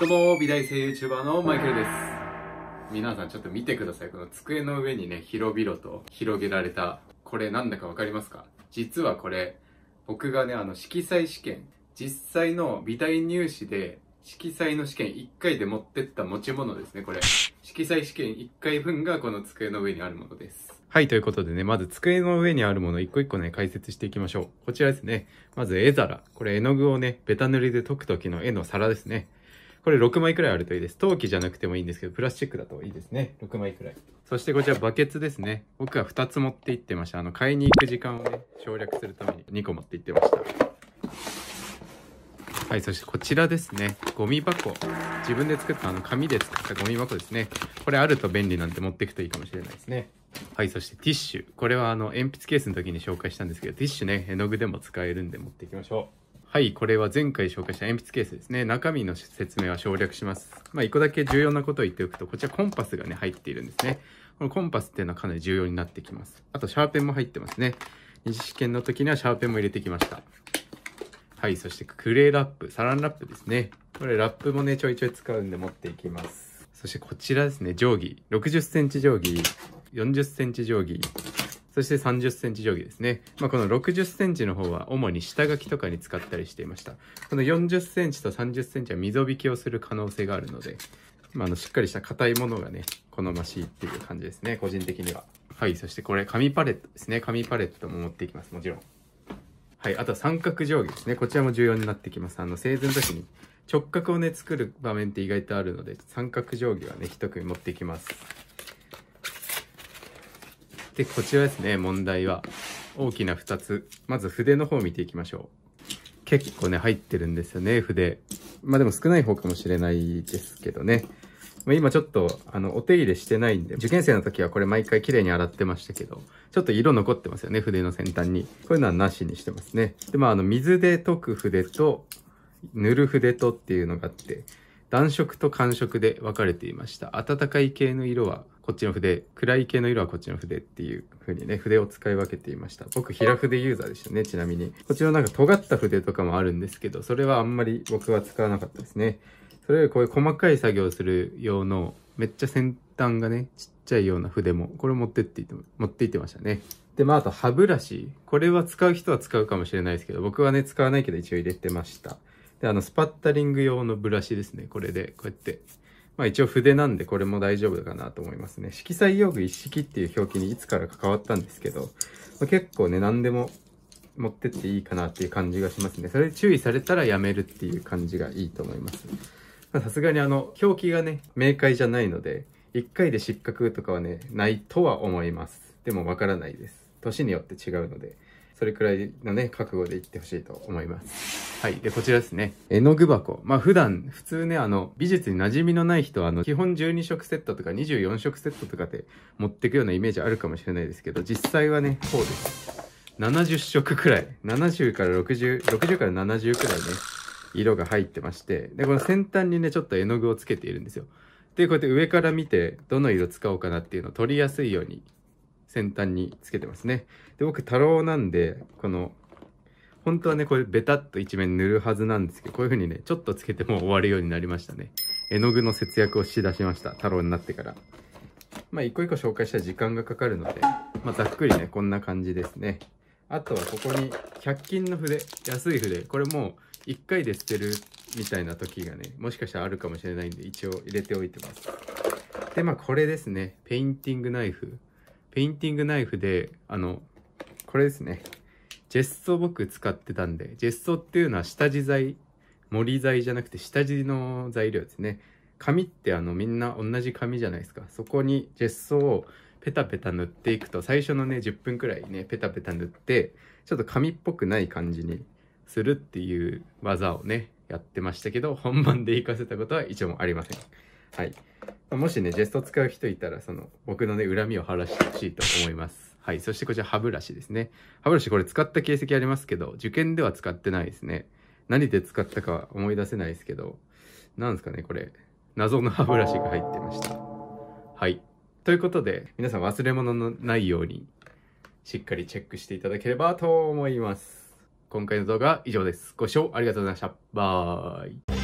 どうも、美大生 YouTuber のマイケルです。皆さんちょっと見てください。この机の上にね、広々と広げられた、これなんだかわかりますか実はこれ、僕がね、あの、色彩試験、実際の美大入試で、色彩の試験1回で持ってった持ち物ですね、これ。色彩試験1回分がこの机の上にあるものです。はい、ということでね、まず机の上にあるもの一個一個ね、解説していきましょう。こちらですね。まず絵皿。これ絵の具をね、ベタ塗りで溶く時の絵の皿ですね。これ6枚くらいあるといいです。陶器じゃなくてもいいんですけど、プラスチックだといいですね。6枚くらい。そしてこちらバケツですね。僕は2つ持って行ってました。あの、買いに行く時間をね、省略するために2個持って行ってました。はい、そしてこちらですね。ゴミ箱。自分で作ったあの紙で作ったゴミ箱ですね。これあると便利なんで持ってくといいかもしれないですね。はい、そしてティッシュ。これはあの鉛筆ケースの時に紹介したんですけど、ティッシュね、絵の具でも使えるんで持っていきましょう。はい、これは前回紹介した鉛筆ケースですね。中身の説明は省略します。まあ、一個だけ重要なことを言っておくと、こちらコンパスがね、入っているんですね。このコンパスっていうのはかなり重要になってきます。あと、シャーペンも入ってますね。二次試験の時にはシャーペンも入れてきました。はい、そしてクレーラップ、サランラップですね。これラップもね、ちょいちょい使うんで持っていきます。そしてこちらですね、定規。60センチ定規、40センチ定規、そして30センチ定規ですね。まあ、この60センチの方は主に下書きとかに使ったりしていました。この40センチと30センチは溝引きをする可能性があるので、まあ、の、しっかりした硬いものがね、好ましいっていう感じですね、個人的には。はい、そしてこれ、紙パレットですね。紙パレットも持っていきます、もちろん。はい、あとは三角定規ですね。こちらも重要になってきます。あの、製図の時に直角をね、作る場面って意外とあるので、三角定規はね、一組持っていきます。で、こちらですね、問題は。大きな2つ。まず筆の方を見ていきましょう。結構ね、入ってるんですよね、筆。まあでも少ない方かもしれないですけどね。ま今ちょっと、あの、お手入れしてないんで、受験生の時はこれ毎回綺麗に洗ってましたけど、ちょっと色残ってますよね、筆の先端に。こういうのはなしにしてますね。で、まああの、水で溶く筆と、塗る筆とっていうのがあって、暖色と寒色で分かれていました。温かい系の色はこっちの筆、暗い系の色はこっちの筆っていう風にね、筆を使い分けていました。僕、平筆ユーザーでしたね、ちなみに。こっちのなんか尖った筆とかもあるんですけど、それはあんまり僕は使わなかったですね。それよりこういう細かい作業する用の、めっちゃ先端がね、ちっちゃいような筆も、これ持ってって持っていってましたね。で、まあ、あと歯ブラシ。これは使う人は使うかもしれないですけど、僕はね、使わないけど一応入れてました。で、あの、スパッタリング用のブラシですね。これで、こうやって。まあ一応筆なんでこれも大丈夫かなと思いますね。色彩用具一式っていう表記にいつから関わったんですけど、まあ、結構ね、何でも持ってっていいかなっていう感じがしますね。それで注意されたらやめるっていう感じがいいと思います。さすがにあの、表記がね、明快じゃないので、1回で失格とかはね、ないとは思います。でもわからないです。年によって違うので。それくらいのね、覚悟で行ってほしいと思います。はい。で、こちらですね。絵の具箱。まあ、普段、普通ね、あの、美術に馴染みのない人は、あの、基本12色セットとか24色セットとかで持ってくようなイメージあるかもしれないですけど、実際はね、こうです。70色くらい。70から60、60から70くらいね、色が入ってまして、で、この先端にね、ちょっと絵の具をつけているんですよ。で、こうやって上から見て、どの色使おうかなっていうのを取りやすいように先端につけてますね。で、僕、太郎なんで、この、本当はね、これベタっと一面塗るはずなんですけど、こういう風にね、ちょっとつけても終わるようになりましたね。絵の具の節約をしだしました。太郎になってから。まあ、一個一個紹介したら時間がかかるので、まあ、ざっくりね、こんな感じですね。あとはここに100均の筆、安い筆、これもう1回で捨てるみたいな時がね、もしかしたらあるかもしれないんで、一応入れておいてます。で、まあこれですね。ペインティングナイフ。ペインティングナイフで、あの、これですね。ジェッソ僕使ってたんで、ジェッソっていうのは下地材、森材じゃなくて下地の材料ですね。紙ってあのみんな同じ紙じゃないですか。そこにジェッソをペタペタ塗っていくと、最初のね、10分くらいね、ペタペタ塗って、ちょっと紙っぽくない感じにするっていう技をね、やってましたけど、本番で活かせたことは一応もありません。はい。もしね、ジェスト使う人いたら、その、僕のね、恨みを晴らしてほしいと思います。はい。そしてこちら歯ブラシですね。歯ブラシこれ使った形跡ありますけど、受験では使ってないですね。何で使ったかは思い出せないですけど、なんですかね、これ。謎の歯ブラシが入ってました。はい。ということで、皆さん忘れ物のないように、しっかりチェックしていただければと思います。今回の動画は以上です。ご視聴ありがとうございました。バイ。